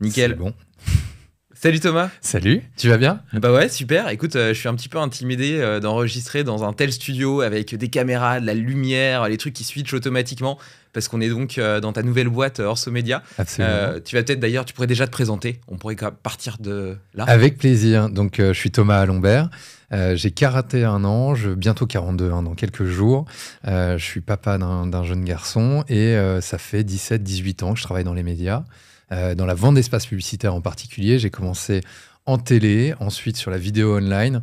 Nickel. Bon. Salut Thomas. Salut, tu vas bien Bah ouais, super. Écoute, euh, je suis un petit peu intimidé euh, d'enregistrer dans un tel studio avec des caméras, de la lumière, les trucs qui switchent automatiquement parce qu'on est donc euh, dans ta nouvelle boîte Orso Media. Absolument. tu vas peut-être d'ailleurs, tu pourrais déjà te présenter. On pourrait partir de là. Avec plaisir. Donc je suis Thomas Alombert. j'ai 41 ans, je, bientôt 42 hein, dans quelques jours. je suis papa d'un jeune garçon et ça fait 17-18 ans que je travaille dans les médias. Euh, dans la vente d'espace publicitaire en particulier. J'ai commencé en télé, ensuite sur la vidéo online.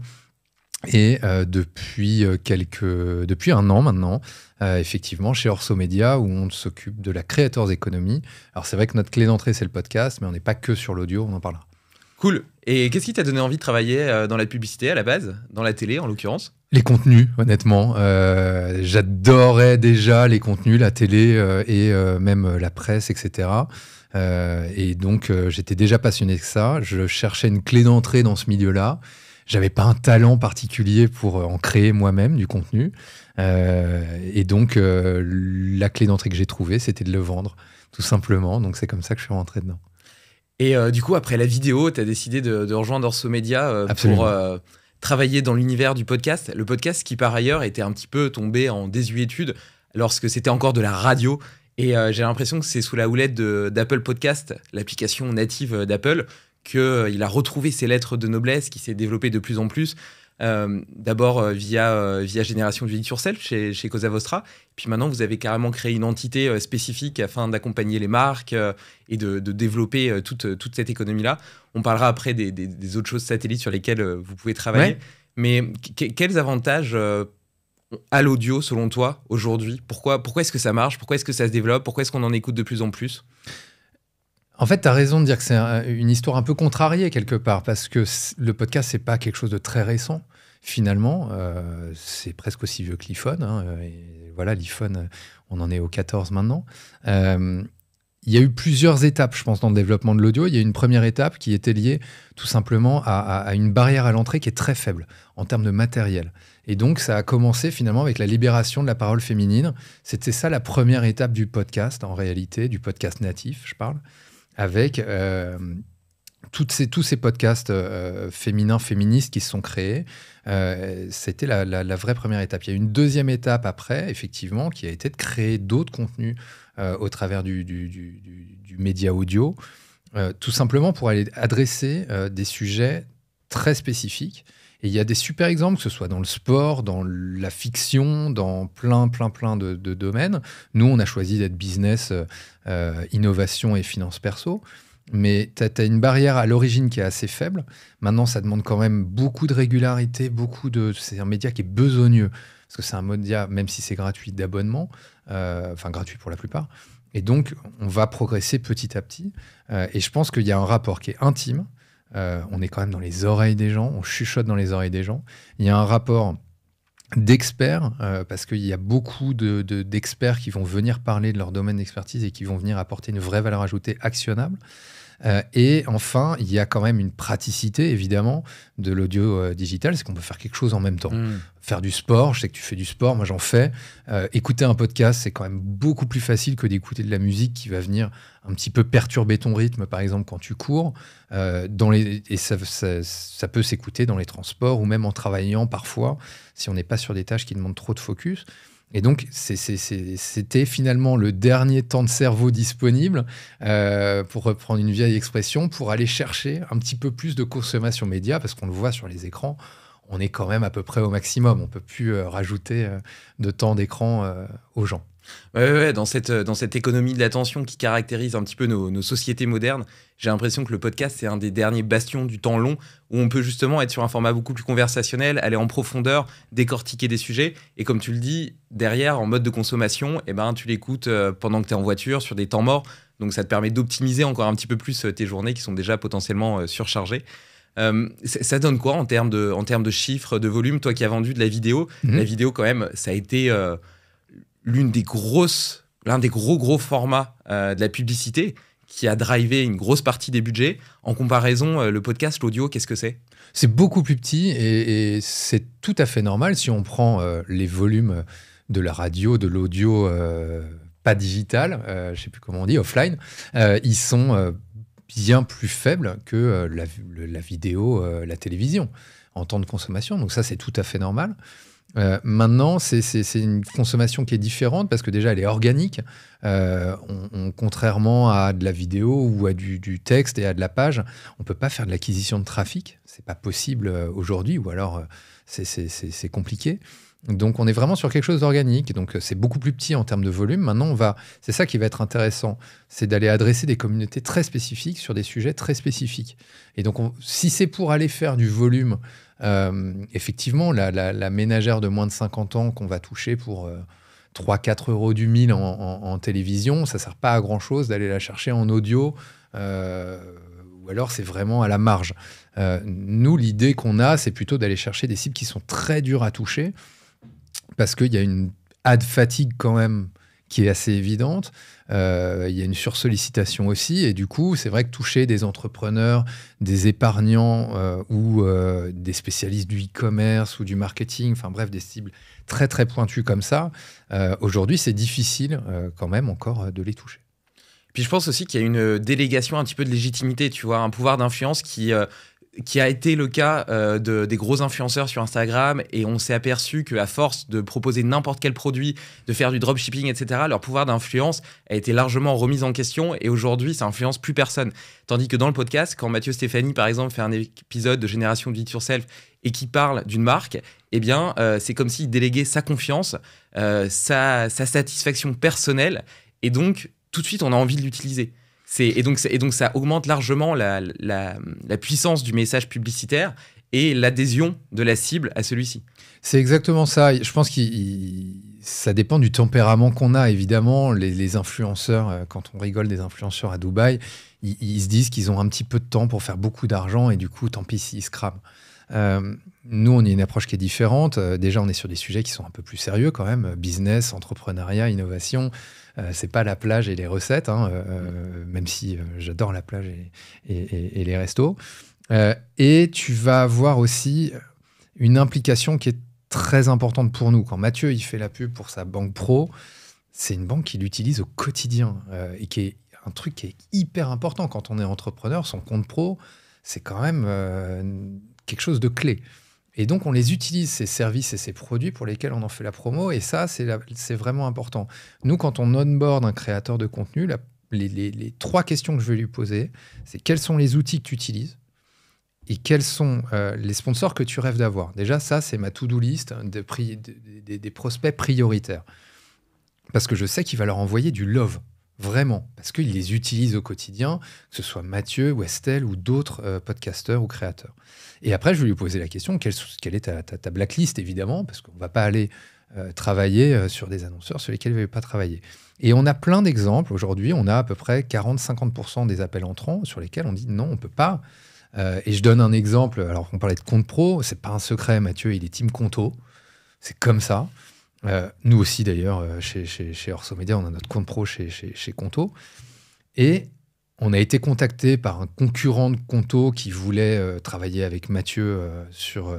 Et euh, depuis, euh, quelques, depuis un an maintenant, effectivement, chez Orso Media, où on s'occupe de la créateurs économie. Alors c'est vrai que notre clé d'entrée, c'est le podcast, mais on n'est pas que sur l'audio, on en parlera. Cool. Et qu'est-ce qui t'a donné envie de travailler dans la publicité à la base, dans la télé en l'occurrence Les contenus, honnêtement. J'adorais déjà les contenus, la télé et même la presse, etc. Euh, et donc, euh, j'étais déjà passionné de ça. Je cherchais une clé d'entrée dans ce milieu-là. n'avais pas un talent particulier pour euh, en créer moi-même du contenu. et donc, la clé d'entrée que j'ai trouvée, c'était de le vendre, tout simplement. Donc, c'est comme ça que je suis rentré dedans. Et du coup, après la vidéo, tu as décidé de, rejoindre Orso Media pour travailler dans l'univers du podcast. Le podcast qui, par ailleurs, était un petit peu tombé en désuétude lorsque c'était encore de la radio. Et euh, j'ai l'impression que c'est sous la houlette d'Apple Podcast, l'application native euh, d'Apple, qu'il euh, a retrouvé ses lettres de noblesse, qui s'est développée de plus en plus. D'abord via, via Génération du sur Yourself chez, chez Cosa Puis maintenant, vous avez carrément créé une entité spécifique afin d'accompagner les marques et de, développer toute, toute cette économie-là. On parlera après des, autres choses satellites sur lesquelles vous pouvez travailler. Mais quels avantages à l'audio selon toi aujourd'hui Pourquoi, pourquoi est-ce que ça marche Pourquoi est-ce que ça se développe Pourquoi est-ce qu'on en écoute de plus en plus en fait, tu as raison de dire que c'est une histoire un peu contrariée quelque part, parce que le podcast, c'est pas quelque chose de très récent. Finalement, euh, c'est presque aussi vieux que l'iPhone. Hein, et voilà, l'iPhone, on en est au 14 maintenant. Euh, il y a eu plusieurs étapes, je pense, dans le développement de l'audio. Il y a une première étape qui était liée tout simplement à une barrière à l'entrée qui est très faible en termes de matériel. Et donc, ça a commencé finalement avec la libération de la parole féminine. C'était ça la première étape du podcast, en réalité, du podcast natif, je parle, avec euh, tous ces podcasts euh, féminins, féministes qui se sont créés. Euh, c'était la, vraie première étape. Il y a une deuxième étape après, effectivement, qui a été de créer d'autres contenus au travers du média audio, tout simplement pour aller adresser des sujets très spécifiques et il y a des super exemples, que ce soit dans le sport, dans la fiction, dans plein, plein, plein de, domaines. Nous, on a choisi d'être business, euh, euh, innovation et finance perso. Mais tu as, une barrière à l'origine qui est assez faible. Maintenant, ça demande quand même beaucoup de régularité, beaucoup de. C'est un média qui est besogneux. Parce que c'est un média, même si c'est gratuit, d'abonnement. Euh, enfin, gratuit pour la plupart. Et donc, on va progresser petit à petit. et je pense qu'il y a un rapport qui est intime euh, on est quand même dans les oreilles des gens, on chuchote dans les oreilles des gens. Il y a un rapport d'experts, euh, parce qu'il y a beaucoup d'experts qui vont venir parler de leur domaine d'expertise et qui vont venir apporter une vraie valeur ajoutée actionnable. Euh, et enfin, il y a quand même une praticité, évidemment, de l'audio euh, digital, c'est qu'on peut faire quelque chose en même temps. Hmm. Faire du sport, je sais que tu fais du sport, moi j'en fais. Euh, écouter un podcast, c'est quand même beaucoup plus facile que d'écouter de la musique qui va venir un petit peu perturber ton rythme, par exemple, quand tu cours. et ça peut s'écouter dans les transports ou même en travaillant parfois, si on n'est pas sur des tâches qui demandent trop de focus. Et donc, c'était finalement le dernier temps de cerveau disponible, euh, pour reprendre une vieille expression, pour aller chercher un petit peu plus de consommation média, parce qu'on le voit sur les écrans, on est quand même à peu près au maximum. On peut plus euh, rajouter euh, de temps d'écran aux gens. Ouais, euh, dans cette, économie de l'attention qui caractérise un petit peu nos, sociétés modernes, j'ai l'impression que le podcast, c'est un des derniers bastions du temps long où on peut justement être sur un format beaucoup plus conversationnel, aller en profondeur, décortiquer des sujets. Et comme tu le dis, derrière, en mode de consommation, et eh ben, tu l'écoutes euh, pendant que tu es en voiture, sur des temps morts. Donc ça te permet d'optimiser encore un petit peu plus euh, tes journées qui sont déjà potentiellement surchargées. ça donne quoi en termes de, chiffres, de volume Toi qui as vendu de la vidéo, mhm. la vidéo quand même, ça a été l'une des grosses, l'un des gros gros formats euh, de la publicité qui a drivé une grosse partie des budgets. En comparaison, euh, le podcast, l'audio, qu'est-ce que c'est C'est beaucoup plus petit et, c'est tout à fait normal si on prend euh, les volumes de la radio, de l'audio pas digital, je ne sais plus comment on dit, offline. ils sont bien plus faibles que la, vidéo, la télévision en temps de consommation. Donc ça, c'est tout à fait normal. Euh, maintenant, c'est une consommation qui est différente parce que déjà, elle est organique. Euh, contrairement à de la vidéo ou à du, texte et à de la page, on peut pas faire de l'acquisition de trafic. C'est pas possible euh, aujourd'hui, ou alors c'est compliqué. Donc on est vraiment sur quelque chose d'organique, donc c'est beaucoup plus petit en termes de volume. Maintenant, on va, c'est ça qui va être intéressant, c'est d'aller adresser des communautés très spécifiques sur des sujets très spécifiques. Et donc si c'est pour aller faire du volume euh, effectivement, la, ménagère de moins de 50 ans qu'on va toucher pour 3-4 euh, euros du mille en, télévision, ça sert pas à grand chose d'aller la chercher en audio. Euh, ou alors c'est vraiment à la marge. nous, l'idée qu'on a, c'est plutôt d'aller chercher des cibles qui sont très dures à toucher, parce qu'il y a une ad fatigue quand même qui est assez évidente. Euh, il y a une sursollicitation aussi, et du coup, c'est vrai que toucher des entrepreneurs, des épargnants euh, ou euh, des spécialistes du e-commerce ou du marketing, enfin bref, des cibles très très pointues comme ça, aujourd'hui, c'est difficile quand même encore de les toucher. Puis je pense aussi qu'il y a une délégation un petit peu de légitimité, tu vois, un pouvoir d'influence qui qui a été le cas euh, des gros influenceurs sur Instagram et on s'est aperçu que à force de proposer n'importe quel produit, de faire du dropshipping, etc., leur pouvoir d'influence a été largement remis en question et aujourd'hui ça influence plus personne. Tandis que dans le podcast, quand Mathieu Stéphanie par exemple fait un épisode de Génération de It Yourself et qui parle d'une marque, eh bien euh, c'est comme s'il déléguait sa confiance, euh, sa satisfaction personnelle et donc tout de suite on a envie de l'utiliser. Et donc, donc ça augmente largement la, puissance du message publicitaire et l'adhésion de la cible à celui-ci. C'est exactement ça. Je pense que ça dépend du tempérament qu'on a, évidemment. Les, influenceurs, euh, quand on rigole des influenceurs à Dubaï, ils, se disent qu'ils ont un petit peu de temps pour faire beaucoup d'argent et du coup, tant pis s'ils se crament. Euh, nous, on a une approche qui est différente. Euh, déjà, on est sur des sujets qui sont un peu plus sérieux quand même. Business, entrepreneuriat, innovation. Euh, c'est pas la plage et les recettes, hein, euh, même si j'adore la plage et, les restos. et tu vas avoir aussi une implication qui est très importante pour nous. Quand Mathieu, il fait la pub pour sa banque pro, c'est une banque qu'il utilise au quotidien et qui est un truc qui est hyper important quand on est entrepreneur. Son compte pro, c'est quand même quelque chose de clé. Et donc, on les utilise, ces services et ces produits pour lesquels on en fait la promo. Et ça, c'est vraiment important. Nous, quand on onboard un créateur de contenu, les, trois questions que je vais lui poser, c'est quels sont les outils que tu utilises et quels sont euh, les sponsors que tu rêves d'avoir. Déjà, ça, c'est ma to-do list des prospects prioritaires. Parce que je sais qu'il va leur envoyer du love vraiment, parce qu'ils les utilisent au quotidien, que ce soit Mathieu, Westel ou d'autres podcasters euh, podcasteurs ou créateurs. Et après, je vais lui poser la question, quelle, est ta, blacklist, évidemment, parce qu'on ne va pas aller euh, travailler euh, sur des annonceurs sur lesquels il ne va pas travailler. Et on a plein d'exemples. Aujourd'hui, on a à peu près 40-50% des appels entrants sur lesquels on dit non, on ne peut pas. et je donne un exemple, alors qu'on parlait de compte pro, c'est pas un secret, Mathieu, il est team Conto, c'est comme ça. Euh, nous aussi, d'ailleurs, euh, chez, chez, Orso Media, on a notre compte pro chez, Conto. Et on a été contacté par un concurrent de Conto qui voulait euh, travailler avec Mathieu sur,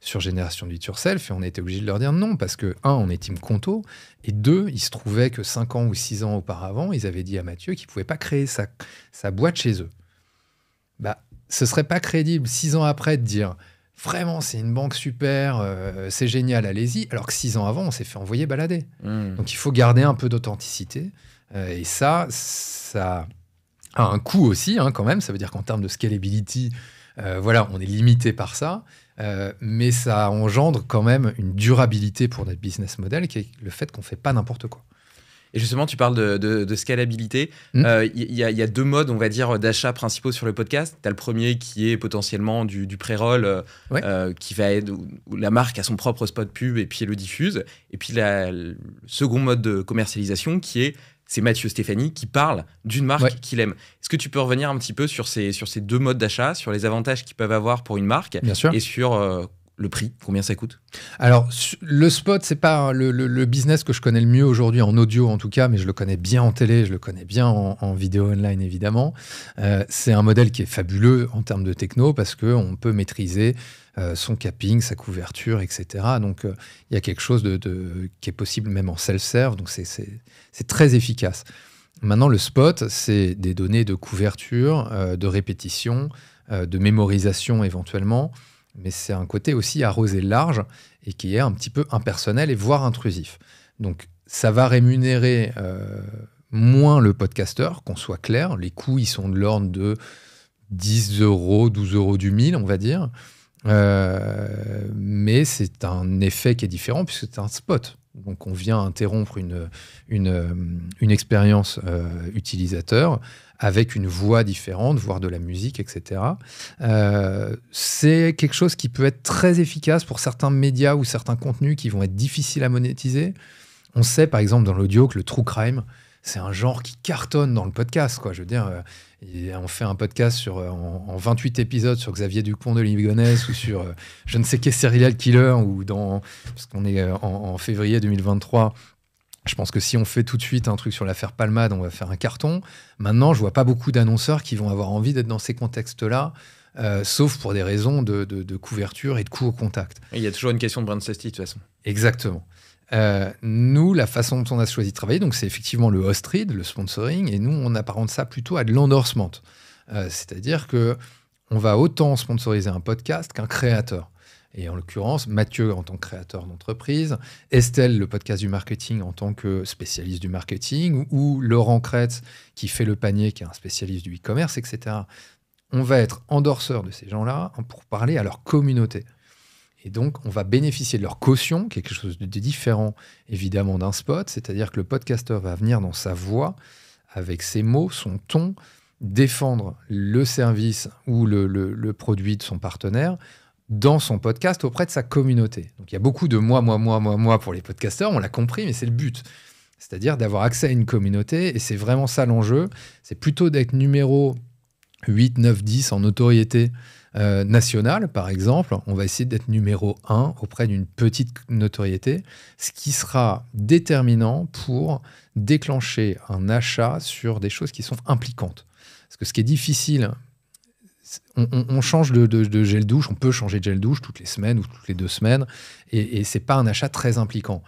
sur Génération du Self. Et on a été obligé de leur dire non, parce que, un, on est team Conto. Et deux, il se trouvait que 5 ans ou 6 ans auparavant, ils avaient dit à Mathieu qu'ils ne pouvaient pas créer sa, boîte chez eux. Bah, ce serait pas crédible, 6 ans après, de dire vraiment, c'est une banque super, euh, c'est génial, allez-y. Alors que six ans avant, on s'est fait envoyer balader. Hmm. Donc il faut garder un peu d'authenticité. Euh, et ça, ça a un coût aussi, hein, quand même. Ça veut dire qu'en termes de scalability, euh, voilà, on est limité par ça. mais ça engendre quand même une durabilité pour notre business model, qui est le fait qu'on ne fait pas n'importe quoi. Et justement, tu parles de, scalabilité. Il hmm. euh, y, a deux modes, on va dire, d'achat principaux sur le podcast. Tu as le premier qui est potentiellement du, pré-roll, euh, euh, qui va aider la marque à son propre spot pub et puis le diffuse. Et puis le second mode de commercialisation qui est c'est Mathieu Stéphanie qui parle d'une marque qu'il aime. Est-ce que tu peux revenir un petit peu sur ces, sur ces deux modes d'achat, sur les avantages qu'ils peuvent avoir pour une marque Bien sûr. et sur le prix, combien ça coûte Alors, le spot, c'est pas le, business que je connais le mieux aujourd'hui, en audio en tout cas, mais je le connais bien en télé, je le connais bien en, en vidéo online évidemment. Euh, c'est un modèle qui est fabuleux en termes de techno parce qu'on peut maîtriser euh, son capping, sa couverture, etc. Donc, euh, il y a quelque chose de, de, qui est possible même en self-serve, donc c'est très efficace. Maintenant, le spot, c'est des données de couverture, de répétition, de mémorisation éventuellement mais c'est un côté aussi arrosé large et qui est un petit peu impersonnel et voire intrusif. Donc ça va rémunérer euh, moins le podcasteur, qu'on soit clair. Les coûts, ils sont de l'ordre de 10 euros, 12 euros du mille, on va dire. Euh, mais c'est un effet qui est différent puisque c'est un spot. Donc on vient interrompre une, expérience euh, utilisateur avec une voix différente, voire de la musique, etc. Euh, c'est quelque chose qui peut être très efficace pour certains médias ou certains contenus qui vont être difficiles à monétiser. On sait par exemple dans l'audio que le true crime, c'est un genre qui cartonne dans le podcast. Quoi. Je veux dire, euh, on fait un podcast sur, euh, en, 28 épisodes sur Xavier Dupont de Ligonnès ou sur je ne sais quel serial killer ou dans, parce qu'on est en, février 2023, je pense que si on fait tout de suite un truc sur l'affaire Palmade, on va faire un carton. Maintenant, je vois pas beaucoup d'annonceurs qui vont avoir envie d'être dans ces contextes-là. Euh, sauf pour des raisons de, couverture et de coût au contact. il y a toujours une question de brand safety de toute façon. Exactement. Euh, nous, la façon dont on a choisi de travailler, c'est effectivement le host read, le sponsoring, et nous, on apparente ça plutôt à de l'endorsement. Euh, c'est-à-dire que on va autant sponsoriser un podcast qu'un créateur. Et en l'occurrence, Mathieu en tant que créateur d'entreprise, Estelle, le podcast du marketing en tant que spécialiste du marketing, ou, Laurent Kretz qui fait le panier, qui est un spécialiste du e-commerce, etc. On va être endorseur de ces gens-là hein, pour parler à leur communauté. Et donc, on va bénéficier de leur caution, quelque chose de différent évidemment d'un spot, c'est-à-dire que le podcasteur va venir dans sa voix, avec ses mots, son ton, défendre le service ou le produit de son partenaire dans son podcast auprès de sa communauté. Donc il y a beaucoup de moi, moi, moi, moi, moi pour les podcasteurs, on l'a compris, mais c'est le but. C'est-à-dire d'avoir accès à une communauté, et c'est vraiment ça l'enjeu. C'est plutôt d'être numéro 8, 9, 10 en notoriété euh, nationale, par exemple. On va essayer d'être numéro 1 auprès d'une petite notoriété, ce qui sera déterminant pour déclencher un achat sur des choses qui sont impliquantes. Parce que ce qui est difficile on, change de, gel douche, on peut changer de gel douche toutes les semaines ou toutes les deux semaines, et, ce n'est pas un achat très impliquant.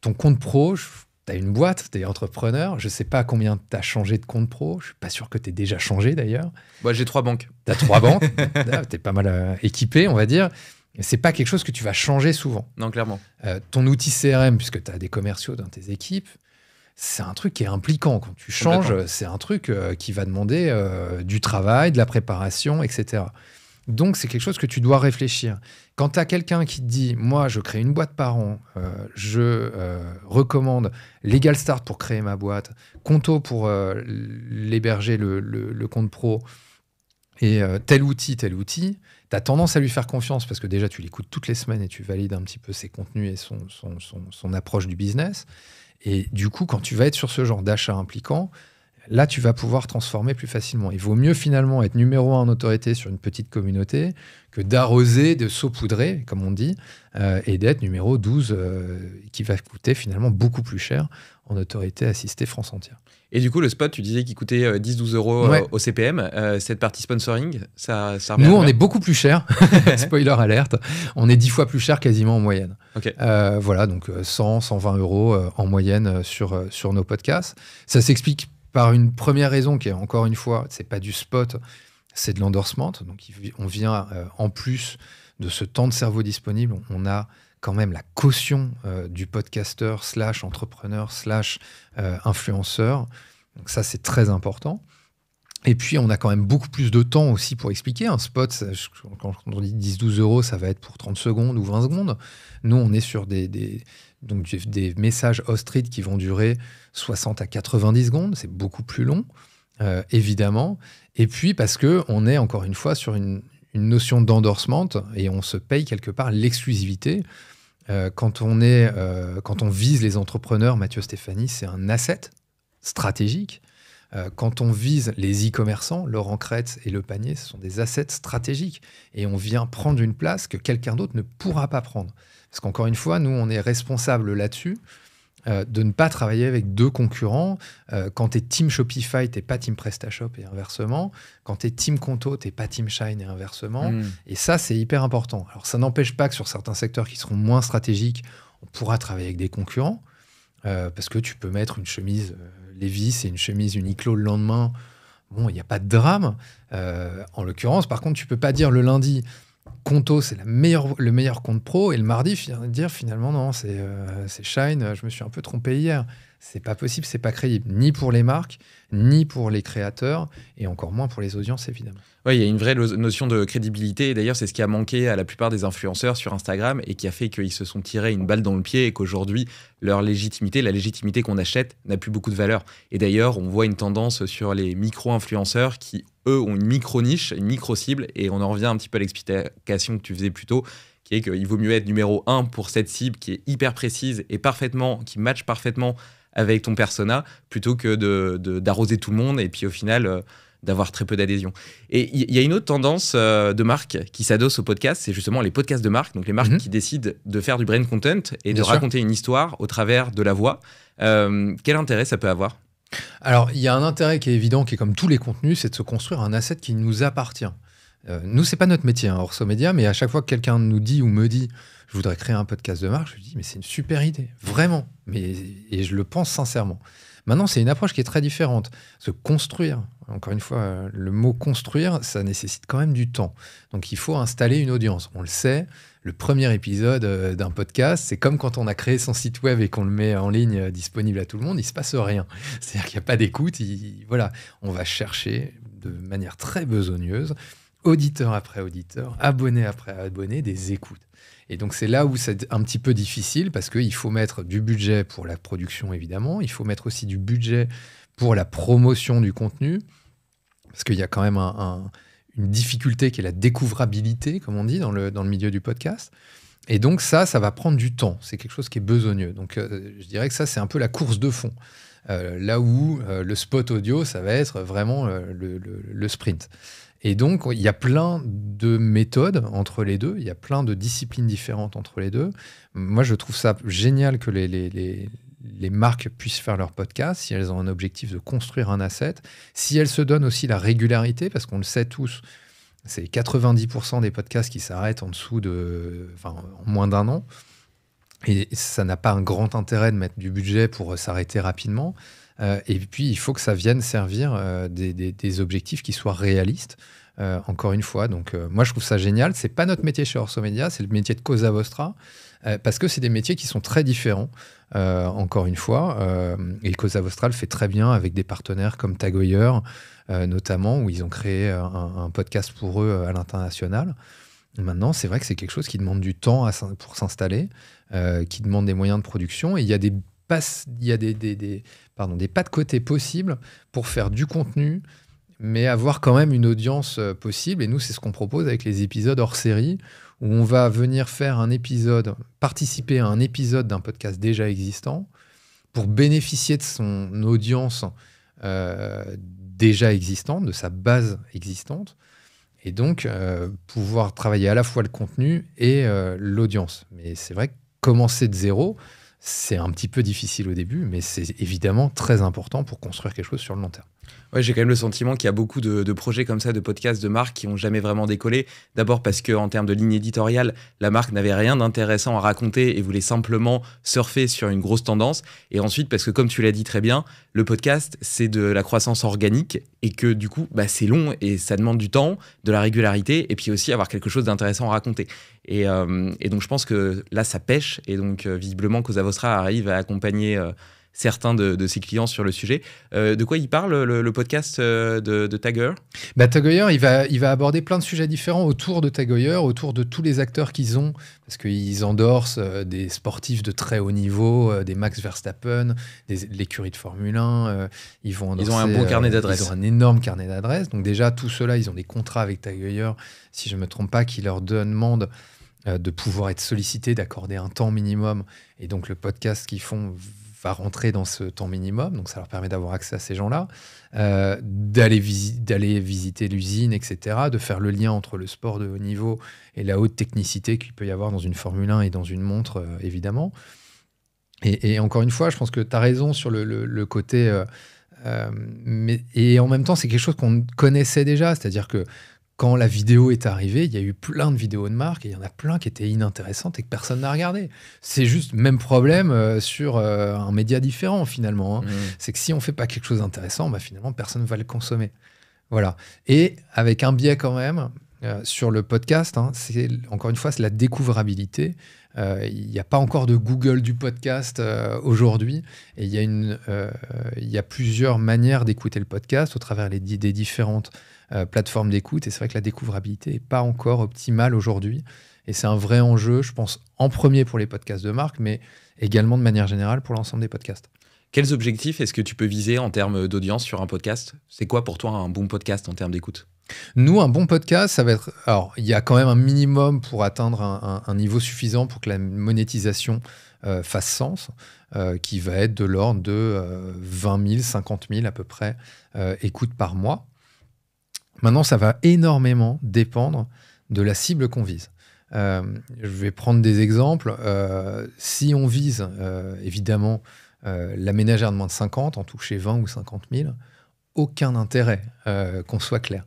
Ton compte pro, tu as une boîte, tu es entrepreneur, je sais pas combien tu as changé de compte pro, je suis pas sûr que tu aies déjà changé d'ailleurs. Moi, bah, j'ai trois banques. Tu as trois banques, ah, tu es pas mal euh, équipé, on va dire. C'est pas quelque chose que tu vas changer souvent. Non, clairement. Euh, ton outil CRM, puisque tu as des commerciaux dans tes équipes, c'est un truc qui est impliquant. Quand tu changes, c'est un truc euh, qui va demander euh, du travail, de la préparation, etc. Donc, c'est quelque chose que tu dois réfléchir. Quand tu as quelqu'un qui te dit Moi, je crée une boîte par an, euh, je recommande Legal Start pour créer ma boîte, Conto pour l'héberger, le, compte pro, et tel outil, tel outil, tu as tendance à lui faire confiance parce que déjà tu l'écoutes toutes les semaines et tu valides un petit peu ses contenus et son approche du business. Et du coup, quand tu vas être sur ce genre d'achat impliquant, là, tu vas pouvoir transformer plus facilement. Il vaut mieux finalement être numéro un en autorité sur une petite communauté que d'arroser, de saupoudrer, comme on dit, euh, et d'être numéro 12, euh, qui va coûter finalement beaucoup plus cher en autorité assistée France entière. Et du coup, le spot, tu disais qu'il coûtait 10-12 euh, euros au CPM. cette partie sponsoring, ça, ça Nous, on est beaucoup plus cher. Spoiler alerte. On est 10 fois plus cher quasiment en moyenne. voilà, donc 100, 120 euros en moyenne sur, sur nos podcasts. Ça s'explique par une première raison qui est encore une fois, c'est pas du spot, c'est de l'endorsement. Donc on vient euh, en plus de ce temps de cerveau disponible, on a quand même la caution euh, du podcasteur slash entrepreneur slash euh, influenceur. Donc ça c'est très important. Et puis, on a quand même beaucoup plus de temps aussi pour expliquer. Un spot, quand on dit 10-12 euros, ça va être pour 30 secondes ou 20 secondes. Nous, on est sur des, des messages off-street qui vont durer 60 à 90 secondes, c'est beaucoup plus long, euh, évidemment. Et puis parce que on est encore une fois sur une, notion d'endorsement et on se paye quelque part l'exclusivité. Euh, quand on est, euh, quand on vise les entrepreneurs, Mathieu Stéphanie, c'est un asset stratégique. Quand on vise les e-commerçants, Laurent Kretz et Le Panier, ce sont des assets stratégiques. Et on vient prendre une place que quelqu'un d'autre ne pourra pas prendre. Parce qu'encore une fois, nous, on est responsable là-dessus. Euh, de ne pas travailler avec deux concurrents. Euh, quand tu es Team Shopify, tu pas Team PrestaShop et inversement. Quand tu es Team Conto, tu pas Team Shine et inversement. Hmm. Et ça, c'est hyper important. Alors, ça n'empêche pas que sur certains secteurs qui seront moins stratégiques, on pourra travailler avec des concurrents. Euh, parce que tu peux mettre une chemise Levis et une chemise Uniqlo le lendemain. Bon, il n'y a pas de drame. en l'occurrence, par contre, tu peux pas dire le lundi Conto, c'est le meilleur compte pro. Et le mardi, dire finalement, non, euh, c'est Shine, je me suis un peu trompé hier. C'est pas possible, c'est pas crédible, ni pour les marques, ni pour les créateurs, et encore moins pour les audiences, évidemment. Oui, il y a une vraie notion de crédibilité. D'ailleurs, c'est ce qui a manqué à la plupart des influenceurs sur Instagram et qui a fait qu'ils se sont tirés une balle dans le pied et qu'aujourd'hui, leur légitimité, la légitimité qu'on achète, n'a plus beaucoup de valeur. Et d'ailleurs, on voit une tendance sur les micro-influenceurs qui, eux, ont une micro-niche, une micro-cible, et on en revient un petit peu à l'explication que tu faisais plus tôt qui est qu'il vaut mieux être numéro un pour cette cible qui est hyper précise et parfaitement, qui match parfaitement avec ton persona plutôt que d'arroser de, tout le monde et puis au final euh, d'avoir très peu d'adhésion. Et il y, a une autre tendance euh, de marque qui s'adosse au podcast, c'est justement les podcasts de marque, donc les marques mhm. qui décident de faire du brain content et de raconter une histoire au travers de la voix. Euh, quel intérêt ça peut avoir Alors, il y a un intérêt qui est évident, qui est comme tous les contenus, c'est de se construire un asset qui nous appartient. nous, c'est pas notre métier, hein, Orso Media, mais à chaque fois que quelqu'un nous dit ou me dit je voudrais créer un podcast de marque. Je dis, mais c'est une super idée, vraiment. Mais, et je le pense sincèrement. Maintenant, c'est une approche qui est très différente. Se construire, encore une fois, le mot construire, ça nécessite quand même du temps. Donc il faut installer une audience. On le sait, le premier épisode euh, d'un podcast, c'est comme quand on a créé son site web et qu'on le met en ligne euh, disponible à tout le monde, il se passe rien. C'est-à-dire qu'il n'y a pas d'écoute. Voilà, on va chercher de manière très besogneuse, auditeur après auditeur, abonné après abonné, des écoutes. Et donc c'est là où c'est un petit peu difficile parce qu'il faut mettre du budget pour la production évidemment, il faut mettre aussi du budget pour la promotion du contenu, parce qu'il y a quand même une difficulté qui est la découvrabilité, comme on dit dans le, dans le milieu du podcast. Et donc ça, ça va prendre du temps, c'est quelque chose qui est besogneux. Donc euh, je dirais que ça, c'est un peu la course de fond. Euh, là où euh, le spot audio, ça va être vraiment le, sprint. Et donc, il y a plein de méthodes entre les deux, il y a plein de disciplines différentes entre les deux. Moi, je trouve ça génial que les, les, marques puissent faire leur podcast si elles ont un objectif de construire un asset, si elles se donnent aussi la régularité, parce qu'on le sait tous, c'est 90% des podcasts qui s'arrêtent en dessous de, en moins d'un an. Et ça n'a pas un grand intérêt de mettre du budget pour euh, s'arrêter rapidement. Euh, et puis, il faut que ça vienne servir euh, des, objectifs qui soient réalistes. Euh, encore une fois, donc moi je trouve ça génial. C'est pas notre métier chez Orso Media, c'est le métier de Cosa Vostra, parce que c'est des métiers qui sont très différents. encore une fois, et Cosa Vostra le fait très bien avec des partenaires comme Tagoyer, notamment, où ils ont créé un, podcast pour eux à l'international. Maintenant, c'est vrai que c'est quelque chose qui demande du temps pour s'installer, qui demande des moyens de production. Et il y a des il y a des, pas de côté possibles pour faire du contenu, mais avoir quand même une audience euh, possible. Et nous, c'est ce qu'on propose avec les épisodes hors série, où on va venir faire un épisode, participer à un épisode d'un podcast déjà existant, pour bénéficier de son audience euh, déjà existante, de sa base existante, et donc euh, pouvoir travailler à la fois le contenu et l'audience. Mais c'est vrai commencer de zéro, c'est un petit peu difficile au début, mais c'est évidemment très important pour construire quelque chose sur le long terme. Ouais, j'ai quand même le sentiment qu'il y a beaucoup de, projets comme ça, de podcasts de marques qui n'ont jamais vraiment décollé. D'abord parce qu'en termes de ligne éditoriale, la marque n'avait rien d'intéressant à raconter et voulait simplement surfer sur une grosse tendance. Et ensuite parce que, comme tu l'as dit très bien, le podcast, c'est de la croissance organique et que du coup, bah, c'est long et ça demande du temps, de la régularité et puis aussi avoir quelque chose d'intéressant à raconter. Et, euh, donc, je pense que là, ça pêche. Et donc, euh, visiblement, Cosa Vostra arrive à accompagner... Euh, certains de, ses clients sur le sujet. Euh, de quoi il parle, le, podcast euh, de, de Heuer bah, il va, il va aborder plein de sujets différents autour de Taguer, autour de tous les acteurs qu'ils ont, parce qu'ils endorsent euh, des sportifs de très haut niveau, des Max Verstappen, des l'écurie de Formule 1. ils, vont ils ont un bon carnet d'adresses. un énorme carnet d'adresses. Donc déjà, tout cela, ils ont des contrats avec Taguer. si je ne me trompe pas, qui leur demandent de pouvoir être sollicités, d'accorder un temps minimum. Et donc le podcast qu'ils font va rentrer dans ce temps minimum, donc ça leur permet d'avoir accès à ces gens-là, euh, d'aller, visiter l'usine, etc., de faire le lien entre le sport de haut niveau et la haute technicité qu'il peut y avoir dans une Formule 1 et dans une montre, euh, évidemment. Et, encore une fois, je pense que tu as raison sur le, côté... Euh, mais, et en même temps, c'est quelque chose qu'on connaissait déjà, c'est-à-dire que quand la vidéo est arrivée, il y a eu plein de vidéos de marque. et il y en a plein qui étaient inintéressantes et que personne n'a regardé. C'est juste même problème euh, sur euh, un média différent finalement. Hein. Mmh. C'est que si on ne fait pas quelque chose d'intéressant, bah, finalement personne va le consommer. Voilà. Et avec un biais quand même, euh, sur le podcast, hein, c'est encore une fois, c'est la découvrabilité. Euh, il n'y a pas encore de Google du podcast euh, aujourd'hui. Et il y, a plusieurs manières d'écouter le podcast au travers des différentes plateformes d'écoute. Et c'est vrai que la découvrabilité n'est pas encore optimale aujourd'hui. Et c'est un vrai enjeu, je pense, en premier pour les podcasts de marque, mais également de manière générale pour l'ensemble des podcasts. Quels objectifs est-ce que tu peux viser en termes d'audience sur un podcast C'est quoi pour toi un bon podcast en termes d'écoute nous, un bon podcast, ça va être. Alors, il y a quand même un minimum pour atteindre un, niveau suffisant pour que la monétisation euh, fasse sens, euh, qui va être de l'ordre de 20 000, 50 000 à peu près euh, écoutes par mois. Maintenant, ça va énormément dépendre de la cible qu'on vise. je vais prendre des exemples. si on vise, évidemment, euh, l'aménagère de moins de 50 en toucher 20 ou 50 000. Aucun intérêt, euh, qu'on soit clair.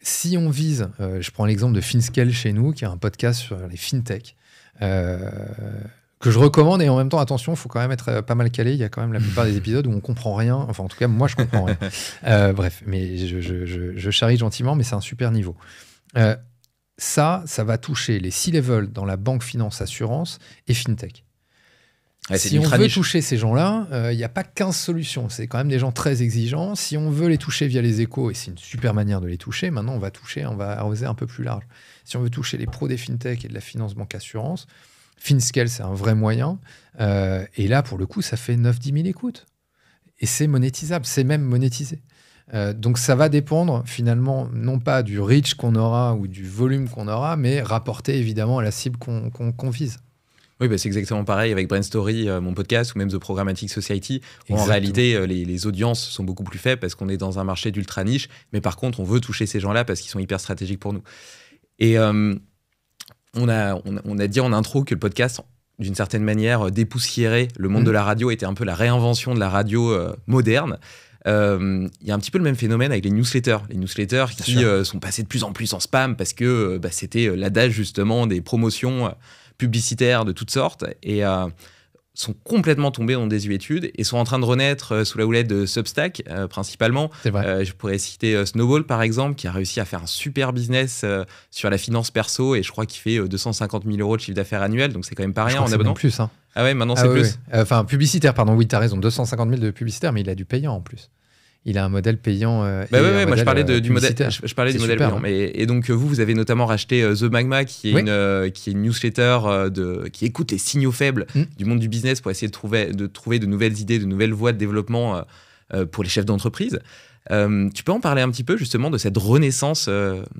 Si on vise, euh, je prends l'exemple de FinScale chez nous, qui a un podcast sur les fintech, que je recommande, et en même temps, attention, il faut quand même être pas mal calé. Il y a quand même la plupart des épisodes où on comprend rien. Enfin, en tout cas, moi, je comprends rien. bref, mais je, je, je, charrie gentiment, mais c'est un super niveau. ça, ça va toucher les six levels dans la banque, finance, assurance et fintech si on veut toucher ces gens-là, euh, il n'y a pas 15 solutions. C'est quand même des gens très exigeants. Si on veut les toucher via les échos, et c'est une super manière de les toucher, maintenant on va toucher, on va arroser un peu plus large. Si on veut toucher les pros des fintech et de la finance banque assurance, FinScale, c'est un vrai moyen. Euh, et là, pour le coup, ça fait 9-10 000 écoutes. Et c'est monétisable, c'est même monétisé. Euh, donc ça va dépendre finalement non pas du reach qu'on aura ou du volume qu'on aura, mais rapporté évidemment à la cible qu'on vise. Oui, bah, c'est exactement pareil avec Brainstory, Story, euh, mon podcast, ou même The Programmatic Society. Où en réalité, euh, les, audiences sont beaucoup plus faibles parce qu'on est dans un marché d'ultra niche, mais par contre, on veut toucher ces gens-là parce qu'ils sont hyper stratégiques pour nous. Et euh, on a, on, a dit en intro que le podcast, d'une certaine manière dépoussiérait le monde mm. de la radio était un peu la réinvention de la radio moderne. Il y a un petit peu le même phénomène avec les newsletters. Les newsletters qui sont passés de plus en plus en spam parce que bah, c'était l'adage justement des promotions publicitaires de toutes sortes. Et euh, sont complètement tombés dans des études et sont en train de renaître euh, sous la houlette de Substack euh, principalement. je pourrais citer Snowball par exemple qui a réussi à faire un super business sur la finance perso et je crois qu'il fait 250 000 euros de chiffre d'affaires annuel donc c'est quand même pas rien en abonnant. plus. Hein. Ah ouais, maintenant ah c'est plus. Enfin, publicitaire, pardon, oui, t'as raison, 250 000 de publicitaires mais il a du payant en plus il a un modèle payant. Euh, bah ouais, bah, moi euh, je parlais du modèle, je, parlais du modèle payant. Et, donc vous, vous avez notamment racheté euh, The Magma, qui est, une, qui est une newsletter de, qui écoute les signaux faibles mm. du monde du business pour essayer de trouver, de trouver de nouvelles idées, de nouvelles voies de développement pour les chefs d'entreprise. tu peux en parler un petit peu justement de cette renaissance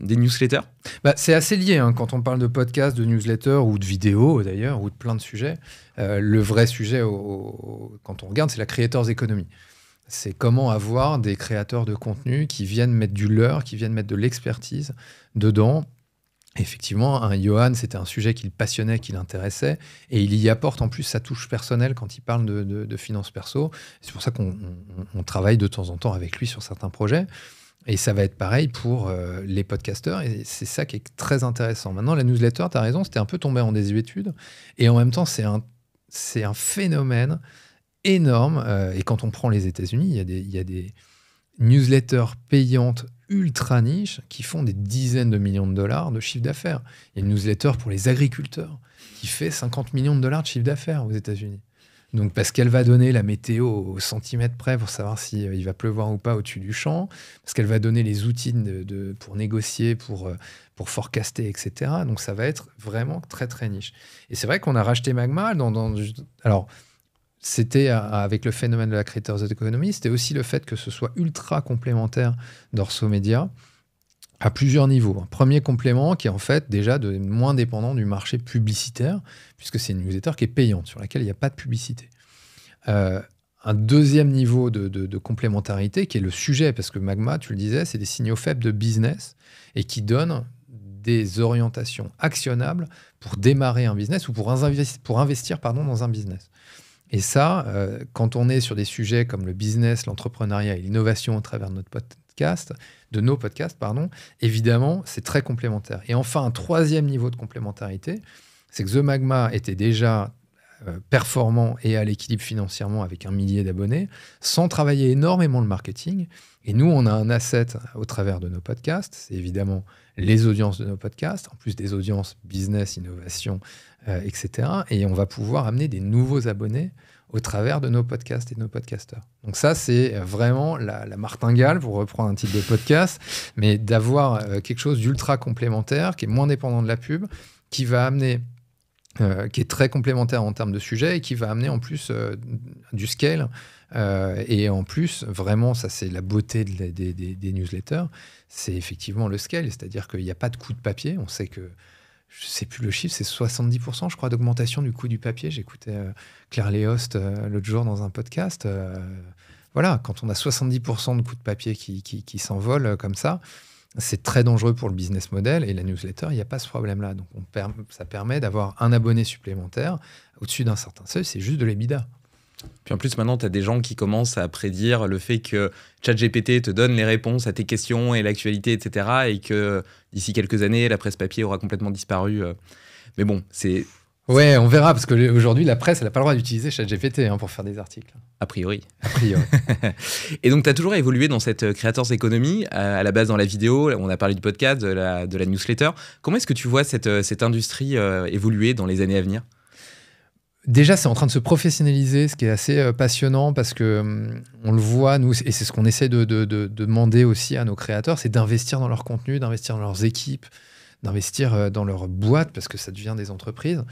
des newsletters bah, C'est assez lié hein, quand on parle de podcast, de newsletter ou de vidéo d'ailleurs, ou de plein de sujets. le vrai sujet quand on regarde, c'est la creators economy c'est comment avoir des créateurs de contenu qui viennent mettre du leur, qui viennent mettre de l'expertise dedans. Effectivement, un Johan, c'était un sujet qui le passionnait, qui l'intéressait, et il y apporte en plus sa touche personnelle quand il parle de, finances perso. C'est pour ça qu'on travaille de temps en temps avec lui sur certains projets. Et ça va être pareil pour euh, les podcasteurs, et c'est ça qui est très intéressant. Maintenant, la newsletter, tu as raison, c'était un peu tombé en désuétude, et en même temps, c'est un, un phénomène énorme. Euh, et quand on prend les États-Unis, il y, a des, newsletters payantes ultra niches qui font des dizaines de millions de dollars de chiffre d'affaires. Il y a une newsletter pour les agriculteurs qui fait 50 millions de dollars de chiffre d'affaires aux États-Unis. Donc parce qu'elle va donner la météo au centimètre près pour savoir s'il si, euh, il va pleuvoir ou pas au-dessus du champ, parce qu'elle va donner les outils de, pour négocier, pour, euh, pour forecaster, etc. Donc ça va être vraiment très très niche. Et c'est vrai qu'on a racheté Magma dans, dans alors c'était avec le phénomène de la Creators Economy, c'était aussi le fait que ce soit ultra complémentaire d'Orso Media à plusieurs niveaux. Un premier complément qui est en fait déjà de moins dépendant du marché publicitaire, puisque c'est une newsletter qui est payante, sur laquelle il n'y a pas de publicité. Euh, un deuxième niveau de, complémentarité qui est le sujet, parce que Magma, tu le disais, c'est des signaux faibles de business et qui donnent des orientations actionnables pour démarrer un business ou pour, pour investir pardon, dans un business. Et ça, euh, quand on est sur des sujets comme le business, l'entrepreneuriat et l'innovation au travers de notre podcast, de nos podcasts, pardon, évidemment, c'est très complémentaire. Et enfin, un troisième niveau de complémentarité, c'est que The Magma était déjà euh, performant et à l'équilibre financièrement avec un millier d'abonnés, sans travailler énormément le marketing. Et nous, on a un asset au travers de nos podcasts, c'est évidemment les audiences de nos podcasts, en plus des audiences business, innovation, euh, etc. Et on va pouvoir amener des nouveaux abonnés au travers de nos podcasts et de nos podcasteurs. Donc ça, c'est euh, vraiment la, martingale, pour reprendre un titre de podcast, mais d'avoir quelque chose d'ultra complémentaire, qui est moins dépendant de la pub, qui va amener euh, qui est très complémentaire en termes de sujet et qui va amener en plus euh, du scale. Euh, et en plus, vraiment, ça c'est la beauté des, newsletters, c'est effectivement le scale, c'est-à-dire qu'il n'y a pas de coût de papier. On sait que, je ne sais plus le chiffre, c'est 70% je crois d'augmentation du coût du papier. J'écoutais Claire Léost l'autre jour dans un podcast. voilà, quand on a 70% de coût de papier qui, qui, qui s'envole comme ça, c'est très dangereux pour le business model et la newsletter, il n'y a pas ce problème-là. Donc ça permet d'avoir un abonné supplémentaire au-dessus d'un certain seuil, c'est juste de l'EBIDA. Puis en plus, maintenant, tu as des gens qui commencent à prédire le fait que ChatGPT te donne les réponses à tes questions et l'actualité, etc. Et que d'ici quelques années, la presse papier aura complètement disparu. Euh. Mais bon, c'est Ouais, on verra, parce qu'aujourd'hui, la presse, elle n'a pas le droit d'utiliser ChatGPT hein, pour faire des articles. A priori. et donc, tu as toujours évolué dans cette euh, créateurs économie, à la base dans la vidéo, on a parlé du podcast, de la, newsletter. Comment est-ce que tu vois cette, euh, industrie euh, évoluer dans les années à venir Déjà, c'est en train de se professionnaliser, ce qui est assez passionnant parce que hum, on le voit, nous, et c'est ce qu'on essaie de, demander aussi à nos créateurs, c'est d'investir dans leur contenu, d'investir dans leurs équipes, d'investir dans leur boîte, parce que ça devient des entreprises.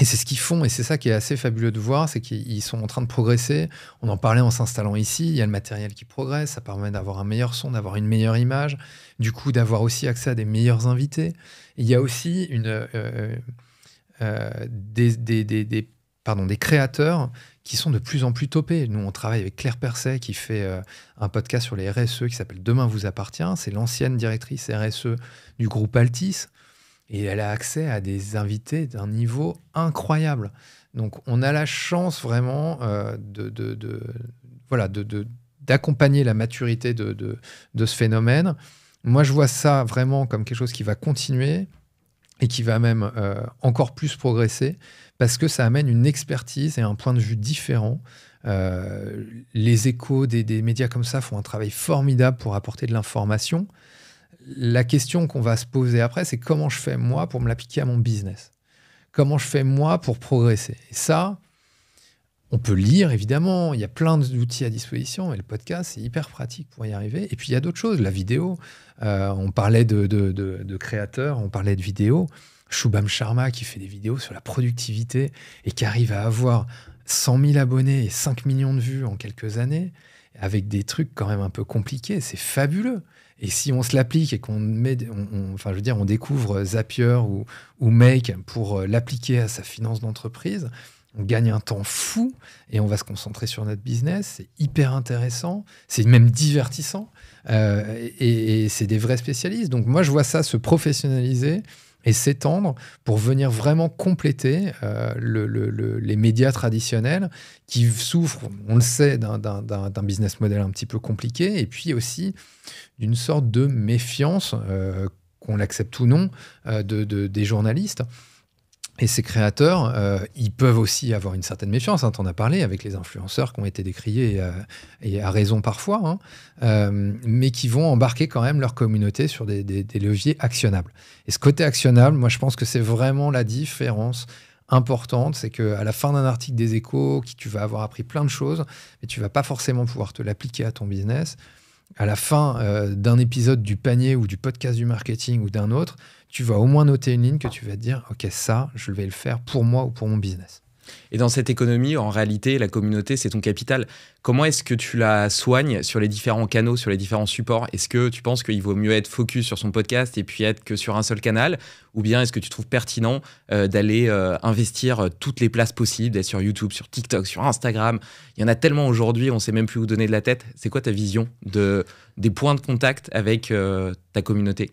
Et c'est ce qu'ils font, et c'est ça qui est assez fabuleux de voir, c'est qu'ils sont en train de progresser. On en parlait en s'installant ici, il y a le matériel qui progresse, ça permet d'avoir un meilleur son, d'avoir une meilleure image, du coup d'avoir aussi accès à des meilleurs invités. il y a aussi euh, euh, des, créateurs qui sont de plus en plus topés. Nous, on travaille avec Claire Percet qui fait euh, un podcast sur les RSE qui s'appelle Demain vous appartient. C'est l'ancienne directrice RSE du groupe Altis et elle a accès à des invités d'un niveau incroyable. Donc on a la chance vraiment euh, de, voilà d'accompagner la maturité de, ce phénomène. Moi je vois ça vraiment comme quelque chose qui va continuer et qui va même euh, encore plus progresser parce que ça amène une expertise et un point de vue différent. Euh, les échos des, médias comme ça font un travail formidable pour apporter de l'information la question qu'on va se poser après, c'est comment je fais moi pour me l'appliquer à mon business Comment je fais moi pour progresser Et ça, on peut lire évidemment, il y a plein d'outils à disposition et le podcast c'est hyper pratique pour y arriver. Et puis il y a d'autres choses, la vidéo. Euh, on parlait de, de créateurs, on parlait de vidéos. Shubham Sharma qui fait des vidéos sur la productivité et qui arrive à avoir 100 000 abonnés et 5 millions de vues en quelques années avec des trucs quand même un peu compliqués, c'est fabuleux. Et si on se l'applique et qu'on met, enfin, je veux dire, on découvre Zapier ou, Make pour euh, l'appliquer à sa finance d'entreprise, on gagne un temps fou et on va se concentrer sur notre business. C'est hyper intéressant, c'est même divertissant euh, et c'est des vrais spécialistes. Donc moi, je vois ça se professionnaliser et s'étendre pour venir vraiment compléter euh, les médias traditionnels qui souffrent, on le sait, d'un business model un petit peu compliqué et puis aussi d'une sorte de méfiance, euh, qu'on l'accepte ou non, euh, des journalistes. Et ces créateurs, euh, ils peuvent aussi avoir une certaine méfiance. Hein, en as parlé avec les influenceurs qui ont été décriés, et, euh, à raison parfois, hein, euh, mais qui vont embarquer quand même leur communauté sur des, leviers actionnables. Et ce côté actionnable, moi, je pense que c'est vraiment la différence importante. C'est qu'à la fin d'un article des échos, qui tu vas avoir appris plein de choses, mais tu vas pas forcément pouvoir te l'appliquer à ton business. À la fin d'un épisode du panier ou du podcast du marketing ou d'un autre, tu vas au moins noter une ligne que tu vas dire, OK, ça, je vais le faire pour moi ou pour mon business. Et dans cette économie, en réalité, la communauté, c'est ton capital. Comment est-ce que tu la soignes sur les différents canaux, sur les différents supports Est-ce que tu penses qu'il vaut mieux être focus sur son podcast et puis être que sur un seul canal Ou bien est-ce que tu trouves pertinent euh, d'aller euh, investir euh, toutes les places possibles, d'être sur YouTube, sur TikTok, sur Instagram Il y en a tellement aujourd'hui, on ne sait même plus où donner de la tête. C'est quoi ta vision de, des points de contact avec ta communauté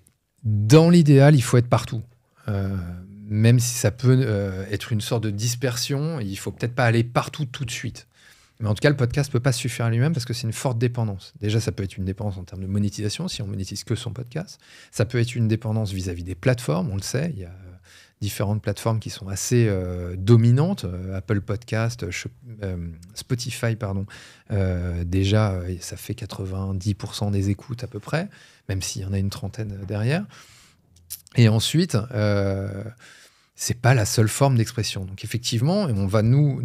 dans l'idéal, il faut être partout. Euh, même si ça peut euh, être une sorte de dispersion, il faut peut-être pas aller partout tout de suite. Mais en tout cas, le podcast peut pas suffire à lui-même parce que c'est une forte dépendance. Déjà, ça peut être une dépendance en termes de monétisation, si on monétise que son podcast. Ça peut être une dépendance vis-à-vis -vis des plateformes, on le sait. Il y a différentes plateformes qui sont assez euh, dominantes, euh, Apple Podcast, euh, Spotify, pardon, déjà, ça fait 90% des écoutes à peu près, même s'il y en a une trentaine derrière. Et ensuite, euh, c'est pas la seule forme d'expression. Donc effectivement, on va nous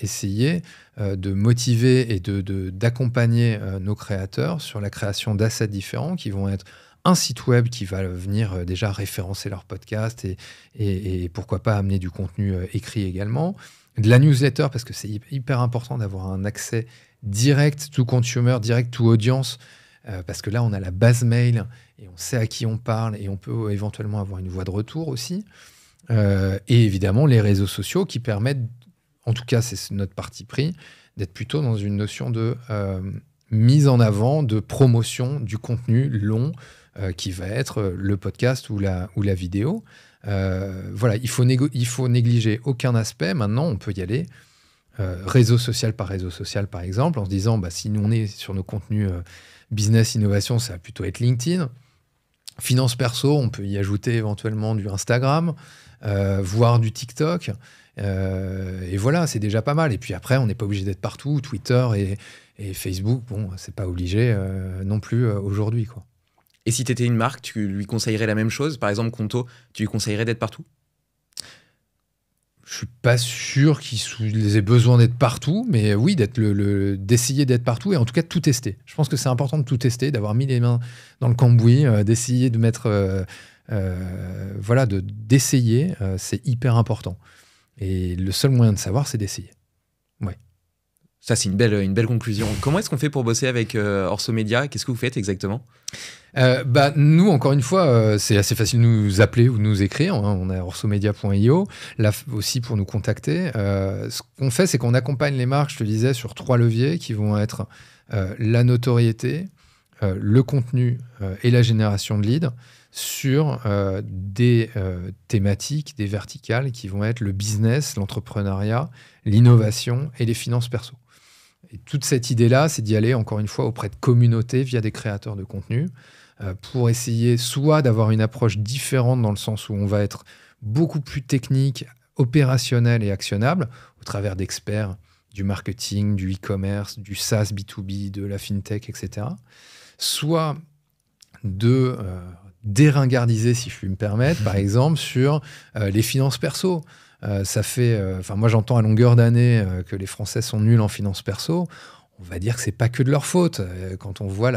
essayer de motiver et d'accompagner de, d'accompagner nos créateurs sur la création d'assets différents qui vont être un site web qui va venir euh, déjà référencer leur podcast et, et, pourquoi pas amener du contenu euh, écrit également. De la newsletter, parce que c'est hyper important d'avoir un accès direct to consumer, direct to audience, euh, parce que là, on a la base mail et on sait à qui on parle et on peut éventuellement avoir une voie de retour aussi. et évidemment, les réseaux sociaux qui permettent, en tout cas, c'est notre parti pris, d'être plutôt dans une notion de mise en avant, de promotion du contenu long, euh, qui va être euh, le podcast ou la, ou la vidéo. Euh, voilà, il faut, il faut négliger aucun aspect. Maintenant, on peut y aller. réseau social par réseau social, par exemple, en se disant, bah, si nous, on est sur nos contenus business, innovation, ça va plutôt être LinkedIn. Finance perso, on peut y ajouter éventuellement du Instagram, voire du TikTok. et voilà, c'est déjà pas mal. Et puis après, on n'est pas obligé d'être partout. Twitter et, et Facebook, bon, c'est pas obligé non plus aujourd'hui, quoi. Et si tu étais une marque, tu lui conseillerais la même chose Par exemple, Conto, tu lui conseillerais d'être partout je suis pas sûr qu'il ait besoin d'être partout, mais oui, d'être le, d'essayer d'être partout et en tout cas de tout tester. Je pense que c'est important de tout tester, d'avoir mis les mains dans le cambouis, euh, d'essayer de mettre, euh, euh, voilà, de d'essayer, c'est hyper important. Et le seul moyen de savoir, c'est d'essayer. Ça, c'est une belle, conclusion. Comment est-ce qu'on fait pour bosser avec euh, Orso Media Qu'est-ce que vous faites exactement euh, bah, Nous, encore une fois, euh, c'est assez facile de nous appeler ou nous écrire. Hein. On a orsomedia.io, là aussi pour nous contacter. ce qu'on fait, c'est qu'on accompagne les marques, je te disais, sur trois leviers qui vont être la notoriété, le contenu et la génération de leads sur des thématiques, des verticales qui vont être le business, l'entrepreneuriat, l'innovation et les finances perso toute cette idée-là, c'est d'y aller encore une fois auprès de communautés via des créateurs de contenu euh, pour essayer soit d'avoir une approche différente dans le sens où on va être beaucoup plus technique, opérationnel et actionnable au travers d'experts du marketing, du e-commerce, du SaaS B2B, de la fintech, etc. Soit de euh, déringardiser, si je puis me permettre, par exemple, sur euh, les finances perso. Euh, ça fait, euh, enfin moi j'entends à longueur d'année euh, que les Français sont nuls en finances perso. On va dire que c'est pas que de leur faute. Quand on voit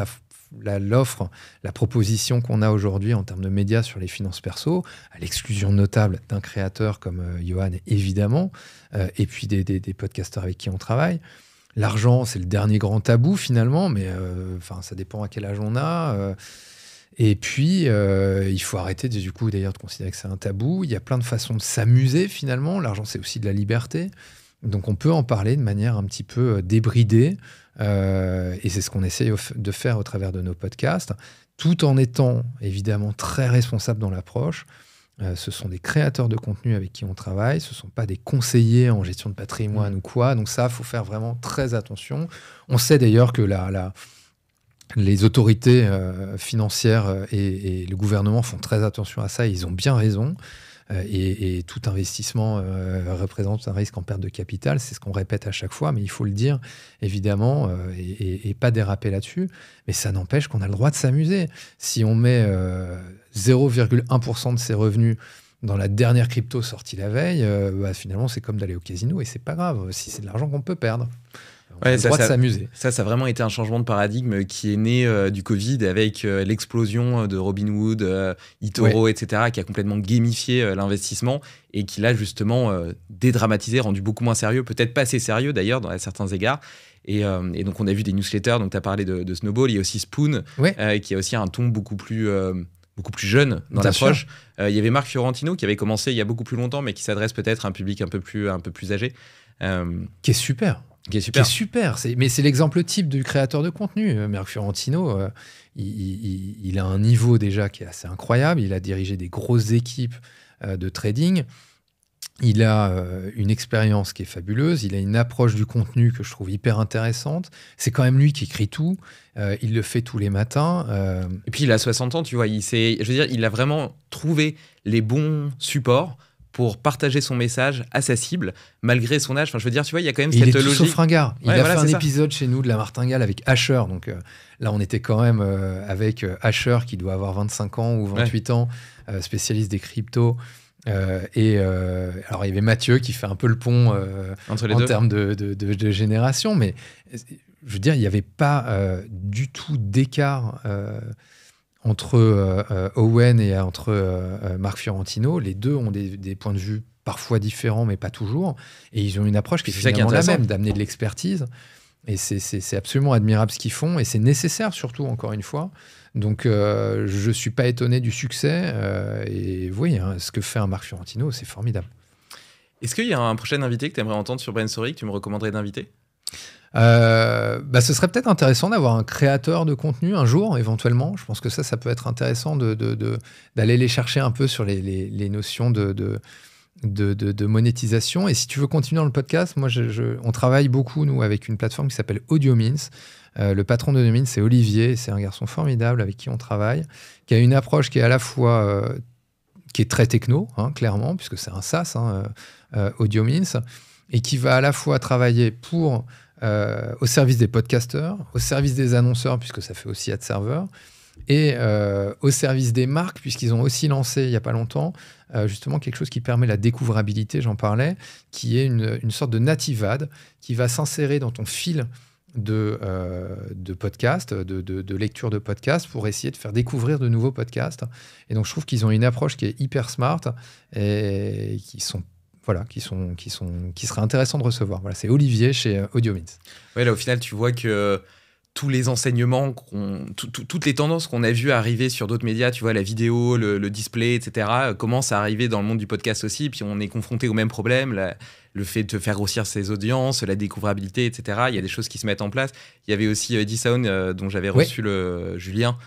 l'offre, la, proposition qu'on a aujourd'hui en termes de médias sur les finances perso, à l'exclusion notable d'un créateur comme Johan, évidemment, et puis des, des, podcasteurs avec qui on travaille. L'argent, c'est le dernier grand tabou finalement, mais enfin ça dépend à quel âge on a. Et puis, euh, il faut arrêter du coup d'ailleurs de considérer que c'est un tabou. Il y a plein de façons de s'amuser finalement. L'argent, c'est aussi de la liberté. Donc on peut en parler de manière un petit peu euh, débridée. Euh, et c'est ce qu'on essaye de faire au travers de nos podcasts, tout en étant évidemment très responsable dans l'approche. ce sont des créateurs de contenu avec qui on travaille, ce ne sont pas des conseillers en gestion de patrimoine mmh. ou quoi. Donc ça, il faut faire vraiment très attention. On sait d'ailleurs que la, la les autorités euh, financières euh, et, le gouvernement font très attention à ça ils ont bien raison. Euh, et, tout investissement représente un risque en perte de capital, c'est ce qu'on répète à chaque fois, mais il faut le dire évidemment et, pas déraper là-dessus. Mais ça n'empêche qu'on a le droit de s'amuser. Si on met 0,1% de ses revenus dans la dernière crypto sortie la veille, bah, finalement c'est comme d'aller au casino et c'est pas grave si c'est de l'argent qu'on peut perdre ça, ça, s'amuser. Ça, ça a vraiment été un changement de paradigme qui est né euh, du Covid avec euh, l'explosion euh, de Robin Hood, Itoro, etc., qui a complètement gamifié l'investissement et qui l'a justement dédramatisé, rendu beaucoup moins sérieux, peut-être pas assez sérieux d'ailleurs dans certains égards. Et, donc, on a vu des newsletters, donc tu as parlé de, Snowball, il y a aussi Spoon, qui a aussi un ton beaucoup plus beaucoup plus jeune dans l'approche. il y avait Marc Fiorentino qui avait commencé il y a beaucoup plus longtemps, mais qui s'adresse peut-être à un public un peu plus, un peu plus âgé. Qui est super. Qui est super. super. mais c'est l'exemple type du créateur de contenu. Euh, Marc Fiorentino, euh, il, a un niveau déjà qui est assez incroyable. Il a dirigé des grosses équipes euh, de trading. Il a une expérience qui est fabuleuse. Il a une approche du contenu que je trouve hyper intéressante. C'est quand même lui qui écrit tout. il le fait tous les matins. Et puis il a 60 ans, tu vois. je veux dire, il a vraiment trouvé les bons supports pour partager son message à sa cible, malgré son âge. Enfin, je veux dire, tu vois, il y a quand même cette il est logique. Il a fait un épisode chez nous de la martingale avec Asher. Donc euh, là, on était quand même euh, avec euh, Asher qui doit avoir 25 ans ou 28 ans, spécialiste des cryptos. et alors, il y avait Mathieu qui fait un peu le pont Entre les en termes de, de, génération, mais je veux dire, il n'y avait pas du tout d'écart entre euh, euh, Owen et euh, entre Marc Fiorentino, les deux ont des, points de vue parfois différents, mais pas toujours. Et ils ont une approche qui est, finalement la même, d'amener de l'expertise. Et c'est absolument admirable ce qu'ils font, et c'est nécessaire surtout, encore une fois. Donc je ne suis pas étonné du succès, et voyez, hein, ce que fait un Marc Fiorentino, c'est formidable. Est-ce qu'il y a un prochain invité que tu aimerais entendre sur Brain Story, que tu me recommanderais d'inviter euh, bah, ce serait peut-être intéressant d'avoir un créateur de contenu un jour, éventuellement. Je pense que ça, ça peut être intéressant d'aller de, de, les chercher un peu sur les, les, les notions de, de de, de, monétisation. Et si tu veux continuer dans le podcast, moi, je, on travaille beaucoup, nous, avec une plateforme qui s'appelle AudioMins. Euh, le patron d'AudioMins, c'est Olivier. C'est un garçon formidable avec qui on travaille, qui a une approche qui est à la fois... Euh, qui est très techno, hein, clairement, puisque c'est un SaaS, hein, AudioMins, et qui va à la fois travailler pour euh, au service des podcasteurs, au service des annonceurs, puisque ça fait aussi ad server, et euh, au service des marques, puisqu'ils ont aussi lancé il n'y a pas longtemps, euh, justement quelque chose qui permet la découvrabilité, j'en parlais, qui est une, sorte de native qui va s'insérer dans ton fil de, podcast, de podcasts, de, de, de, lecture de podcast, pour essayer de faire découvrir de nouveaux podcasts. Et donc, je trouve qu'ils ont une approche qui est hyper smart et qui sont voilà, qui, sont, qui, sont, qui seraient intéressants de recevoir. Voilà, c'est Olivier chez euh, AudioMins. Ouais, là, au final, tu vois que euh, tous les enseignements, toutes les tendances qu'on a vues arriver sur d'autres médias, tu vois, la vidéo, le, display, etc., euh, commencent à arriver dans le monde du podcast aussi. Puis on est confronté au même problème, le fait de faire grossir ses audiences, la découvrabilité, etc. Il y a des choses qui se mettent en place. Il y avait aussi Eddie Sound, dont j'avais reçu le Julien,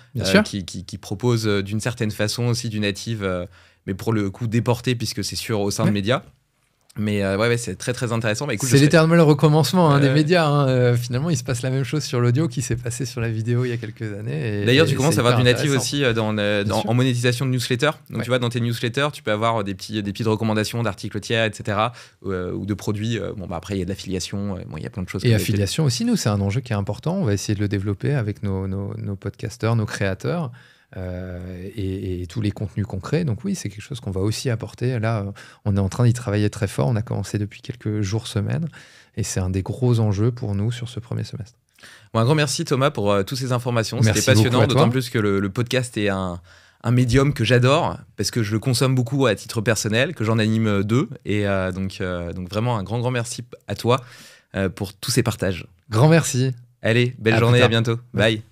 qui, qui, propose d'une certaine façon aussi du native, mais pour le coup déporté, puisque c'est sûr au sein de médias. Mais euh, ouais, c'est très très intéressant. Bah, c'est l'éternel le recommencement hein, des médias. Hein. Euh, finalement, il se passe la même chose sur l'audio qui s'est passé sur la vidéo il y a quelques années. D'ailleurs, tu commences à avoir du native aussi euh, en monétisation de newsletters Donc tu vois, dans tes newsletters, tu peux avoir des, petits, des petites recommandations d'articles tiers, etc. ou de produits. Bon, bah, après, il y a de l'affiliation. Bon, il y a plein de choses. Et affiliation aussi, nous, c'est un enjeu qui est important. On va essayer de le développer avec nos, nos, nos podcasteurs, nos créateurs. Euh, et, tous les contenus concrets. Donc oui, c'est quelque chose qu'on va aussi apporter. Là, euh, on est en train d'y travailler très fort. On a commencé depuis quelques jours, semaines, et c'est un des gros enjeux pour nous sur ce premier semestre. un grand merci Thomas pour euh, toutes ces informations. C'était passionnant, d'autant plus que le, podcast est un médium que j'adore parce que je le consomme beaucoup à titre personnel, que j'en anime deux. Et donc, vraiment un grand, grand merci à toi pour tous ces partages. Grand merci. Allez, belle journée, à bientôt. Bye.